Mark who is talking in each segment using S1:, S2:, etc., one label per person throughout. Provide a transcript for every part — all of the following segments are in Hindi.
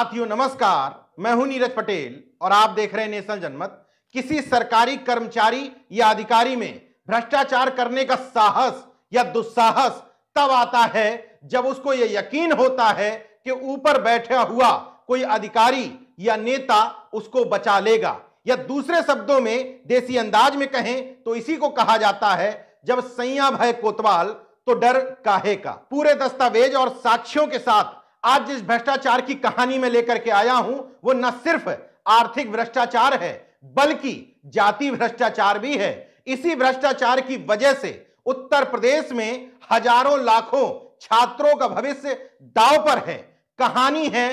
S1: साथियों नमस्कार मैं हूं नीरज पटेल और आप देख रहे हैं नेशनल जनमत किसी सरकारी कर्मचारी या अधिकारी में भ्रष्टाचार करने का साहस या दुस्साहस तब आता है जब उसको यह यकीन होता है कि ऊपर बैठा हुआ कोई अधिकारी या नेता उसको बचा लेगा या दूसरे शब्दों में देसी अंदाज में कहें तो इसी को कहा जाता है जब सैया भय कोतवाल तो डर काहे का पूरे दस्तावेज और साक्ष्यों के साथ आज जिस भ्रष्टाचार की कहानी में लेकर के आया हूं वो न सिर्फ आर्थिक भ्रष्टाचार है बल्कि जाति भ्रष्टाचार भी है इसी भ्रष्टाचार की वजह से उत्तर प्रदेश में हजारों लाखों छात्रों का भविष्य दाव पर है कहानी है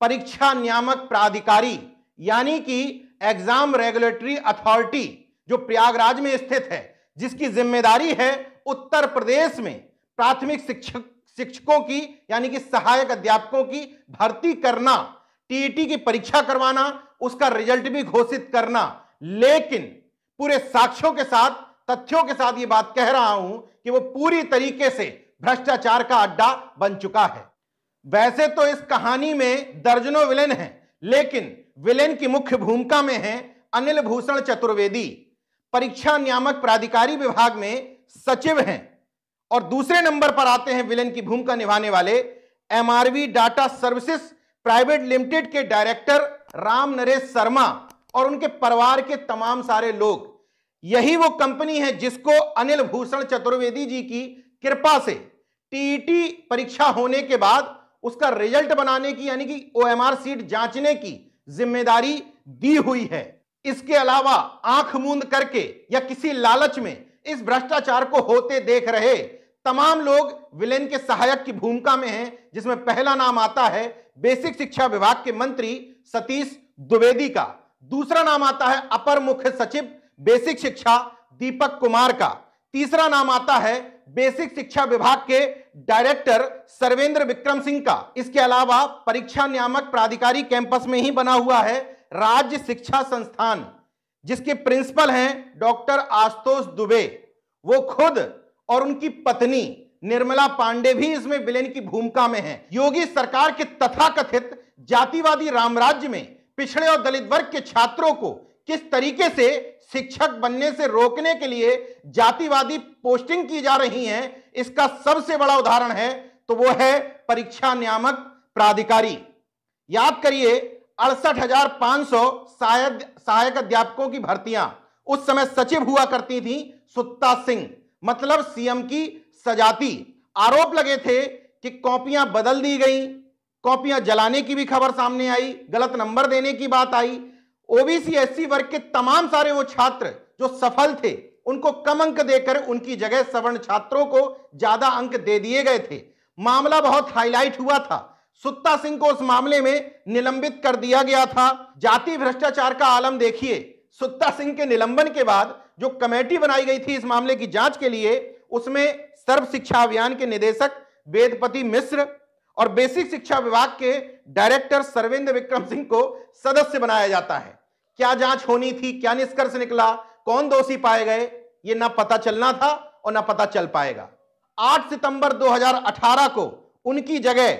S1: परीक्षा नियामक प्राधिकारी यानी कि एग्जाम रेगुलेटरी अथॉरिटी जो प्रयागराज में स्थित है जिसकी जिम्मेदारी है उत्तर प्रदेश में प्राथमिक शिक्षक शिक्षकों की यानी कि सहायक अध्यापकों की भर्ती करना टीईटी की परीक्षा करवाना उसका रिजल्ट भी घोषित करना लेकिन पूरे साक्ष्यों के साथ तथ्यों के साथ ये बात कह रहा हूं कि वो पूरी तरीके से भ्रष्टाचार का अड्डा बन चुका है वैसे तो इस कहानी में दर्जनों विलेन हैं लेकिन विलेन की मुख्य भूमिका में है अनिल भूषण चतुर्वेदी परीक्षा नियामक प्राधिकारी विभाग में सचिव हैं और दूसरे नंबर पर आते हैं विलन की भूमिका निभाने वाले MRV data services private limited के डायरेक्टर राम नरेश शर्मा और उनके परिवार के तमाम सारे लोग यही वो कंपनी है जिसको अनिल भूषण चतुर्वेदी जी की कृपा से टीईटी e परीक्षा होने के बाद उसका रिजल्ट बनाने की यानी कि ओएमआर सीट जांचने की जिम्मेदारी दी हुई है इसके अलावा आंख मूंद करके या किसी लालच में इस भ्रष्टाचार को होते देख रहे तमाम लोग विलेन के सहायक की भूमिका में हैं जिसमें पहला नाम आता है बेसिक शिक्षा विभाग के मंत्री सतीश द्विवेदी का दूसरा नाम आता है अपर मुख्य सचिव बेसिक शिक्षा दीपक कुमार का तीसरा नाम आता है बेसिक शिक्षा विभाग के डायरेक्टर सर्वेंद्र विक्रम सिंह का इसके अलावा परीक्षा नियामक प्राधिकारी कैंपस में ही बना हुआ है राज्य शिक्षा संस्थान जिसके प्रिंसिपल हैं डॉक्टर आशुतोष दुबे वो खुद और उनकी पत्नी निर्मला पांडे भी इसमें विलेन की भूमिका में हैं। योगी सरकार के तथाकथित जातिवादी रामराज्य में पिछड़े और दलित वर्ग के छात्रों को किस तरीके से शिक्षक बनने से रोकने के लिए जातिवादी पोस्टिंग की जा रही है इसका सबसे बड़ा उदाहरण है तो वो है परीक्षा नियामक प्राधिकारी याद करिए अड़सठ हजार पांच सौ सहायक अध्यापकों की भर्तियां उस समय सचिव हुआ करती थी सुत्ता सिंह मतलब सीएम की सजाती आरोप लगे थे कि कॉपियां बदल दी गई कॉपियां जलाने की भी खबर सामने आई गलत नंबर देने की बात आई ओबीसी एस वर्ग के तमाम सारे वो छात्र जो सफल थे उनको कम अंक देकर उनकी जगह सवर्ण छात्रों को ज्यादा अंक दे दिए गए थे मामला बहुत हाईलाइट हुआ था सुत्ता सिंह को उस मामले में निलंबित कर दिया गया था जाति भ्रष्टाचार का आलम देखिए सुत्ता सिंह के निलंबन के बाद जो कमेटी बनाई गई थी इस मामले की जांच के लिए उसमें सर्व शिक्षा अभियान के निदेशक वेदपति मिश्र और बेसिक शिक्षा विभाग के डायरेक्टर सर्वेंद्र विक्रम सिंह को सदस्य बनाया जाता है क्या जांच होनी थी क्या निष्कर्ष निकला कौन दोषी पाए गए ये ना पता चलना था और ना पता चल पाएगा 8 सितंबर 2018 को उनकी जगह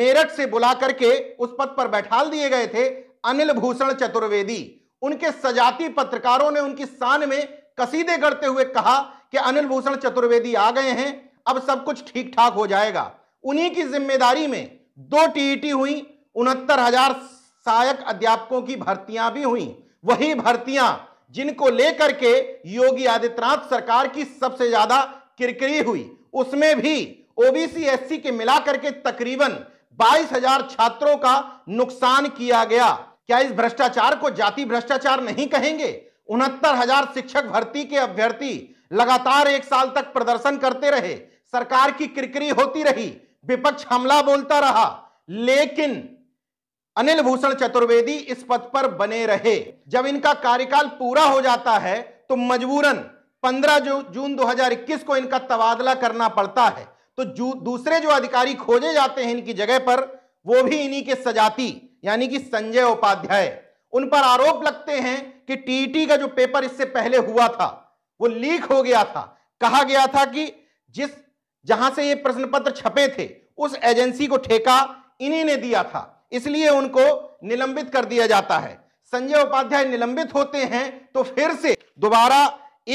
S1: मेरठ से बुला करके उस पद पर बैठाल दिए गए थे अनिल भूषण चतुर्वेदी उनके सजाती पत्रकारों ने उनकी शान में कसीदे गढ़ते हुए कहा कि अनिल भूषण चतुर्वेदी आ गए हैं अब सब कुछ ठीक ठाक हो जाएगा उन्हीं की जिम्मेदारी में दो टीईटी हुई उनहत्तर हजार सहायक अध्यापकों की भर्तियां भी हुई वही भर्तियां जिनको लेकर के योगी आदित्यनाथ सरकार की सबसे ज्यादा किरकिरी हुई उसमें भी ओबीसी एस के मिलाकर के तकरीबन 22,000 छात्रों का नुकसान किया गया क्या इस भ्रष्टाचार को जाति भ्रष्टाचार नहीं कहेंगे उनहत्तर हजार शिक्षक भर्ती के अभ्यर्थी लगातार एक साल तक प्रदर्शन करते रहे सरकार की किरकिरी होती रही विपक्ष हमला बोलता रहा लेकिन अनिल भूषण चतुर्वेदी इस पद पर बने रहे जब इनका कार्यकाल पूरा हो जाता है तो मजबूरन 15 जू, जून 2021 को इनका तबादला करना पड़ता है तो दूसरे जो अधिकारी खोजे जाते हैं इनकी जगह पर वो भी इन्हीं के सजाती यानी कि संजय उपाध्याय उन पर आरोप लगते हैं कि टीटी का जो पेपर इससे पहले हुआ था वो लीक हो गया था कहा गया था कि जिस जहां से ये प्रश्न पत्र छपे थे उस एजेंसी को ठेका इन्हीं ने दिया था इसलिए उनको निलंबित कर दिया जाता है संजय उपाध्याय निलंबित होते हैं तो फिर से दोबारा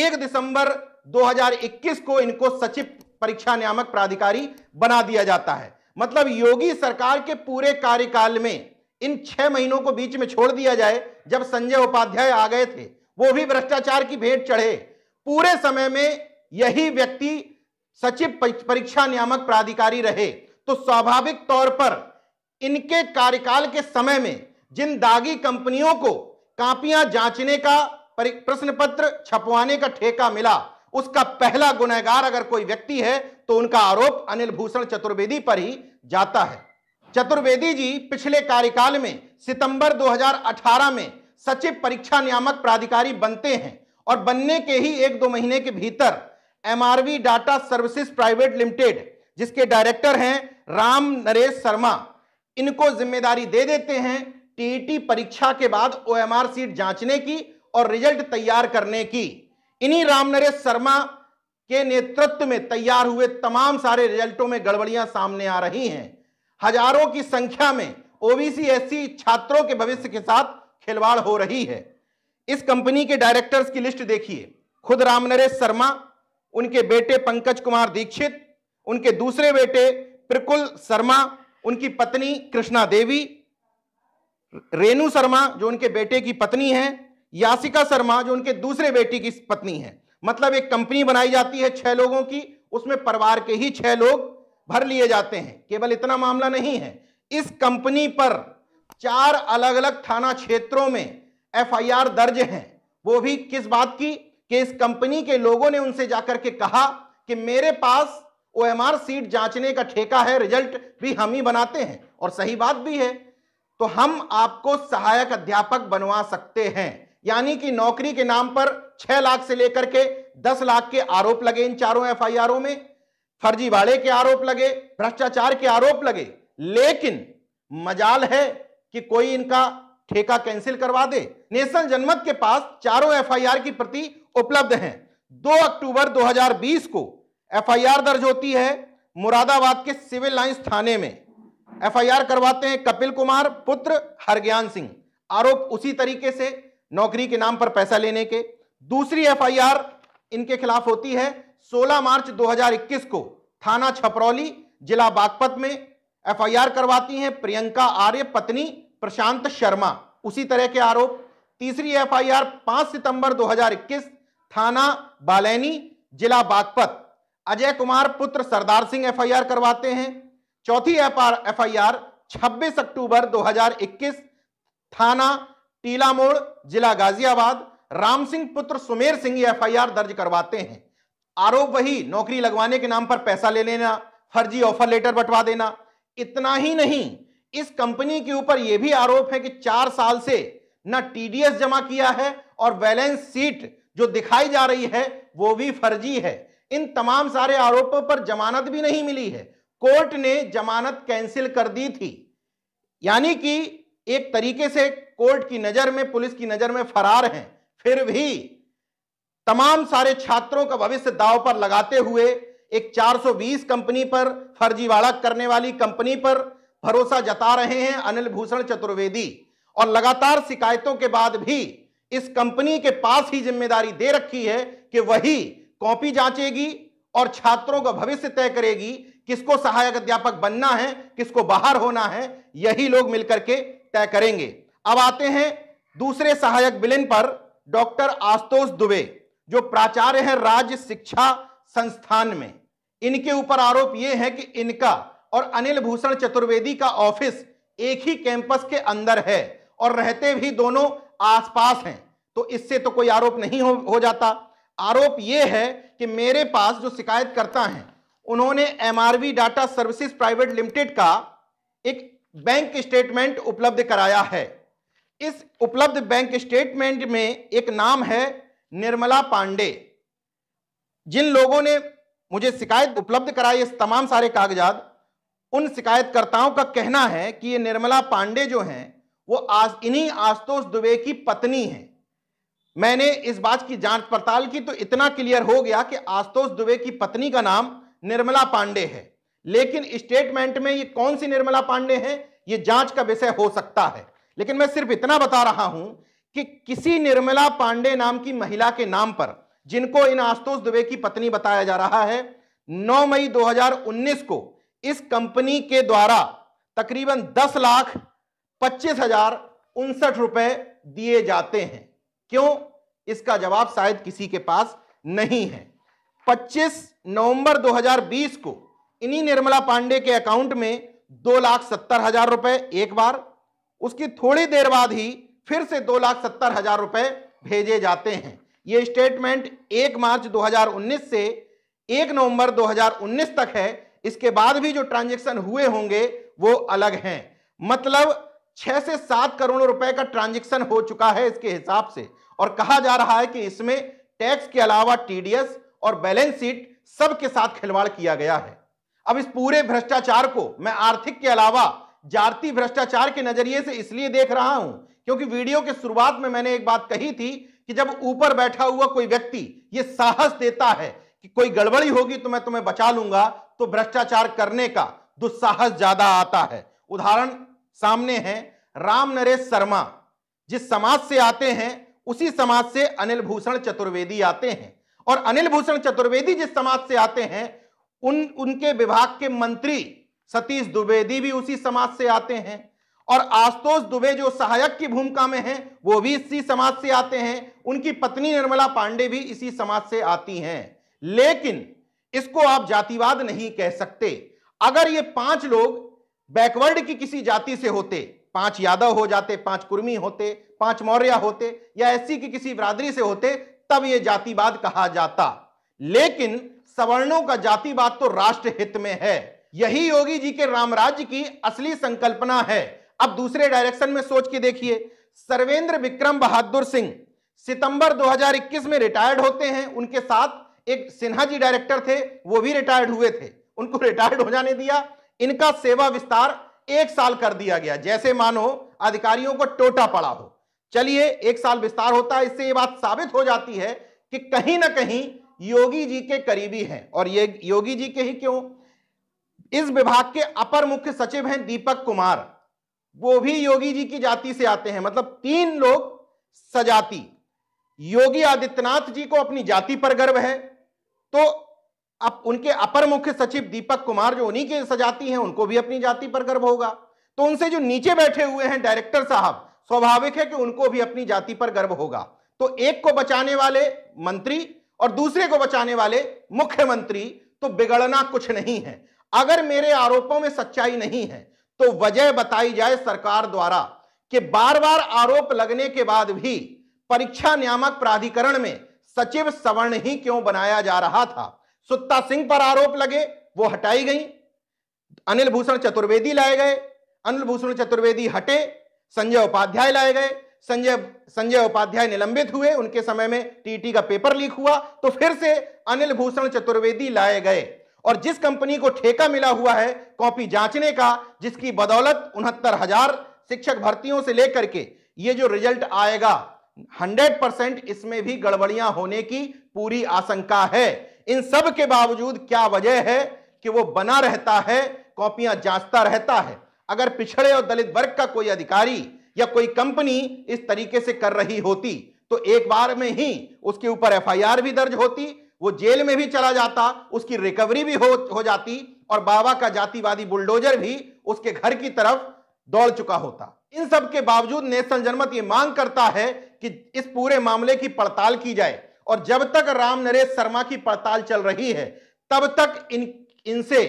S1: एक दिसंबर 2021 को इनको सचिव परीक्षा नियामक प्राधिकारी बना दिया जाता है मतलब योगी सरकार के पूरे कार्यकाल में इन छह महीनों को बीच में छोड़ दिया जाए जब संजय उपाध्याय आ गए थे वो भी भ्रष्टाचार की भेंट चढ़े पूरे समय में यही व्यक्ति सचिव परीक्षा नियामक प्राधिकारी रहे तो स्वाभाविक तौर पर इनके कार्यकाल के समय में जिन दागी कंपनियों को कापियां जांचने का प्रश्न पत्र छपवाने का ठेका मिला उसका पहला गुनहगार अगर कोई व्यक्ति है तो उनका आरोप अनिल भूषण चतुर्वेदी पर ही जाता है चतुर्वेदी जी पिछले कार्यकाल में सितंबर 2018 में सचिव परीक्षा नियामक प्राधिकारी बनते हैं और बनने के ही एक दो महीने के भीतर MRV data services private limited जिसके डायरेक्टर हैं राम नरेश शर्मा इनको जिम्मेदारी दे देते हैं टीईटी परीक्षा के बाद ओएमआर सीट जांचने की और रिजल्ट तैयार करने की इन्हीं राम नरेश शर्मा के नेतृत्व में तैयार हुए तमाम सारे रिजल्टों में गड़बड़ियां सामने आ रही हैं हजारों की संख्या में ओबीसी एससी छात्रों के भविष्य के साथ खिलवाड़ हो रही है इस कंपनी के डायरेक्टर्स की लिस्ट देखिए खुद रामनरेश शर्मा उनके बेटे पंकज कुमार दीक्षित उनके दूसरे बेटे प्रकुल शर्मा उनकी पत्नी कृष्णा देवी रेणु शर्मा जो उनके बेटे की पत्नी है यासिका शर्मा जो उनके दूसरे बेटी की पत्नी है मतलब एक कंपनी बनाई जाती है छह लोगों की उसमें परिवार के ही छह लोग भर लिए जाते हैं केवल इतना मामला नहीं है इस कंपनी पर चार अलग अलग थाना क्षेत्रों में एफआईआर दर्ज है वो भी किस बात की कि इस कंपनी के लोगों ने उनसे जाकर के कहा कि मेरे पास ओएमआर सीट जांचने का ठेका है रिजल्ट भी हम ही बनाते हैं और सही बात भी है तो हम आपको सहायक अध्यापक बनवा सकते हैं यानी कि नौकरी के नाम पर छह लाख से लेकर के दस लाख के आरोप लगे इन चारों एफ में फर्जीवाड़े के आरोप लगे भ्रष्टाचार के आरोप लगे लेकिन मजाल है कि कोई इनका ठेका कैंसिल करवा दे नेशनल जनमत के पास चारों एफआईआर की प्रति उपलब्ध हैं 2 अक्टूबर 2020 को एफआईआर दर्ज होती है मुरादाबाद के सिविल लाइंस थाने में एफआईआर करवाते हैं कपिल कुमार पुत्र हरज्ञान सिंह आरोप उसी तरीके से नौकरी के नाम पर पैसा लेने के दूसरी एफआईआर इनके खिलाफ होती है 16 मार्च 2021 को थाना छपरौली जिला बागपत में एफआईआर करवाती हैं प्रियंका आर्य पत्नी प्रशांत शर्मा उसी तरह के आरोप तीसरी एफआईआर 5 सितंबर 2021 थाना बालैनी जिला बागपत अजय कुमार पुत्र सरदार सिंह एफआईआर करवाते हैं चौथी एफआईआर 26 अक्टूबर 2021 थाना टीला मोड़ जिला गाजियाबाद राम सिंह पुत्र सुमेर सिंह एफआईआर दर्ज करवाते हैं आरोप वही नौकरी लगवाने के नाम पर पैसा ले लेना फर्जी ऑफर लेटर बंटवा देना इतना ही नहीं इस कंपनी के ऊपर यह भी आरोप है कि चार साल से ना टीडीएस जमा किया है और बैलेंस शीट जो दिखाई जा रही है वो भी फर्जी है इन तमाम सारे आरोपों पर जमानत भी नहीं मिली है कोर्ट ने जमानत कैंसिल कर दी थी यानी कि एक तरीके से कोर्ट की नजर में पुलिस की नजर में फरार हैं फिर भी तमाम सारे छात्रों का भविष्य दाव पर लगाते हुए एक 420 कंपनी पर फर्जीवाड़ा करने वाली कंपनी पर भरोसा जता रहे हैं अनिल भूषण चतुर्वेदी और लगातार शिकायतों के बाद भी इस कंपनी के पास ही जिम्मेदारी दे रखी है कि वही कॉपी जांचेगी और छात्रों का भविष्य तय करेगी किसको सहायक अध्यापक बनना है किसको बाहर होना है यही लोग मिलकर के तय करेंगे अब आते हैं दूसरे सहायक बिलिन पर डॉक्टर आशुतोष दुबे जो प्राचार्य हैं राज्य शिक्षा संस्थान में इनके ऊपर आरोप यह है कि इनका और अनिल भूषण चतुर्वेदी का ऑफिस एक ही कैंपस के अंदर है और रहते भी दोनों आसपास हैं तो इससे तो कोई आरोप नहीं हो, हो जाता आरोप यह है कि मेरे पास जो शिकायत करता है उन्होंने MRV data services private limited का एक बैंक स्टेटमेंट उपलब्ध कराया है इस उपलब्ध बैंक स्टेटमेंट में एक नाम है निर्मला पांडे जिन लोगों ने मुझे शिकायत उपलब्ध कराई इस तमाम सारे कागजात उन शिकायतकर्ताओं का कहना है कि ये निर्मला पांडे जो हैं वो आज इन्हीं आशुतोष दुबे की पत्नी हैं मैंने इस बात की जांच पड़ताल की तो इतना क्लियर हो गया कि आशुतोष दुबे की पत्नी का नाम निर्मला पांडे है लेकिन स्टेटमेंट में ये कौन सी निर्मला पांडे हैं ये जांच का विषय हो सकता है लेकिन मैं सिर्फ इतना बता रहा हूं कि किसी निर्मला पांडे नाम की महिला के नाम पर जिनको इन आशुतोष दुबे की पत्नी बताया जा रहा है 9 मई 2019 को इस कंपनी के द्वारा तकरीबन दस लाख पच्चीस हजार उनसठ रुपए दिए जाते हैं क्यों इसका जवाब शायद किसी के पास नहीं है 25 नवंबर 2020 को इन्हीं निर्मला पांडे के अकाउंट में दो लाख सत्तर हजार रुपए एक बार उसकी थोड़ी देर बाद ही फिर से दो लाख सत्तर हजार रुपए भेजे जाते हैं ये स्टेटमेंट एक मार्च 2019 से एक नवंबर 2019 तक है इसके बाद भी जो ट्रांजेक्शन हुए होंगे वो अलग हैं मतलब छह से सात करोड़ रुपए का ट्रांजेक्शन हो चुका है इसके हिसाब से और कहा जा रहा है कि इसमें टैक्स के अलावा टीडीएस और बैलेंस शीट सबके साथ खिलवाड़ किया गया है अब इस पूरे भ्रष्टाचार को मैं आर्थिक के अलावा जाति भ्रष्टाचार के नजरिए से इसलिए देख रहा हूं क्योंकि वीडियो के शुरुआत में मैंने एक बात कही थी कि जब ऊपर बैठा हुआ कोई व्यक्ति ये साहस देता है कि कोई गड़बड़ी होगी तो मैं तुम्हें बचा लूंगा तो भ्रष्टाचार करने का दुस्साहस ज्यादा आता है उदाहरण सामने है राम नरेश शर्मा जिस समाज से आते हैं उसी समाज से अनिल भूषण चतुर्वेदी आते हैं और अनिल भूषण चतुर्वेदी जिस समाज से आते हैं उन उनके विभाग के मंत्री सतीश द्विवेदी भी उसी समाज से आते हैं और आशुतोष दुबे जो सहायक की भूमिका में हैं वो भी इसी समाज से आते हैं उनकी पत्नी निर्मला पांडे भी इसी समाज से आती हैं लेकिन इसको आप जातिवाद नहीं कह सकते अगर ये पांच लोग बैकवर्ड की किसी जाति से होते पांच यादव हो जाते पांच कुर्मी होते पांच मौर्य होते या ऐसी की किसी बरादरी से होते तब ये जातिवाद कहा जाता लेकिन सवर्णों का जातिवाद तो राष्ट्र हित में है यही योगी जी के रामराज्य की असली संकल्पना है अब दूसरे डायरेक्शन में सोच के देखिए सर्वेंद्र विक्रम बहादुर सिंह सितंबर 2021 में रिटायर्ड होते हैं उनके साथ एक सिन्हा जी डायरेक्टर थे वो भी रिटायर्ड हुए थे उनको रिटायर्ड हो जाने दिया इनका सेवा विस्तार एक साल कर दिया गया जैसे मानो अधिकारियों को टोटा पड़ा हो चलिए एक साल विस्तार होता है इससे ये बात साबित हो जाती है कि कहीं ना कहीं योगी जी के करीबी हैं और ये योगी जी के ही क्यों इस विभाग के अपर मुख्य सचिव हैं दीपक कुमार वो भी योगी जी की जाति से आते हैं मतलब तीन लोग सजाति योगी आदित्यनाथ जी को अपनी जाति पर गर्व है तो अब उनके अपर मुख्य सचिव दीपक कुमार जो उन्हीं के सजाती हैं उनको भी अपनी जाति पर गर्व होगा तो उनसे जो नीचे बैठे हुए हैं डायरेक्टर साहब स्वाभाविक है कि उनको भी अपनी जाति पर गर्व होगा तो एक को बचाने वाले मंत्री और दूसरे को बचाने वाले मुख्यमंत्री तो बिगड़ना कुछ नहीं है अगर मेरे आरोपों में सच्चाई नहीं है तो वजह बताई जाए सरकार द्वारा कि बार बार आरोप लगने के बाद भी परीक्षा नियामक प्राधिकरण में सचिव सवर्ण ही क्यों बनाया जा रहा था सुत्ता सिंह पर आरोप लगे वो हटाई गई अनिल भूषण चतुर्वेदी लाए गए अनिल भूषण चतुर्वेदी हटे संजय उपाध्याय लाए गए संजय संजय उपाध्याय निलंबित हुए उनके समय में टीटी का पेपर लीक हुआ तो फिर से अनिल भूषण चतुर्वेदी लाए गए और जिस कंपनी को ठेका मिला हुआ है कॉपी जांचने का जिसकी बदौलत उनहत्तर हजार शिक्षक भर्तियों से लेकर के ये जो रिजल्ट आएगा 100 परसेंट इसमें भी गड़बड़ियां होने की पूरी आशंका है इन सब के बावजूद क्या वजह है कि वो बना रहता है कॉपियां जांचता रहता है अगर पिछड़े और दलित वर्ग का कोई अधिकारी या कोई कंपनी इस तरीके से कर रही होती तो एक बार में ही उसके ऊपर एफआईआर भी दर्ज होती वो जेल में भी चला जाता उसकी रिकवरी भी हो, हो जाती और बाबा का जातिवादी बुलडोजर भी उसके घर की तरफ दौड़ चुका होता इन सब के बावजूद नेशनल जनमत ये मांग करता है कि इस पूरे मामले की पड़ताल की जाए और जब तक राम नरेश शर्मा की पड़ताल चल रही है तब तक इन इनसे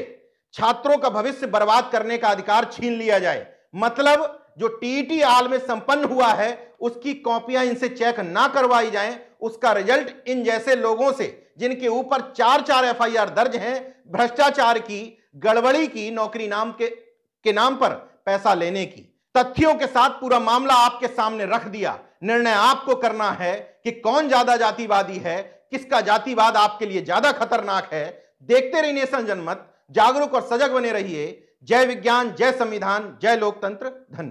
S1: छात्रों का भविष्य बर्बाद करने का अधिकार छीन लिया जाए मतलब जो टीटी आल में संपन्न हुआ है उसकी कॉपियां इनसे चेक ना करवाई जाएं उसका रिजल्ट इन जैसे लोगों से जिनके ऊपर चार चार एफआईआर दर्ज हैं भ्रष्टाचार की गड़बड़ी की नौकरी नाम के के नाम पर पैसा लेने की तथ्यों के साथ पूरा मामला आपके सामने रख दिया निर्णय आपको करना है कि कौन ज्यादा जातिवादी है किसका जातिवाद आपके लिए ज्यादा खतरनाक है देखते रहिए नेशन जनमत जागरूक और सजग बने रहिए जय विज्ञान जय संविधान जय लोकतंत्र धन्यवाद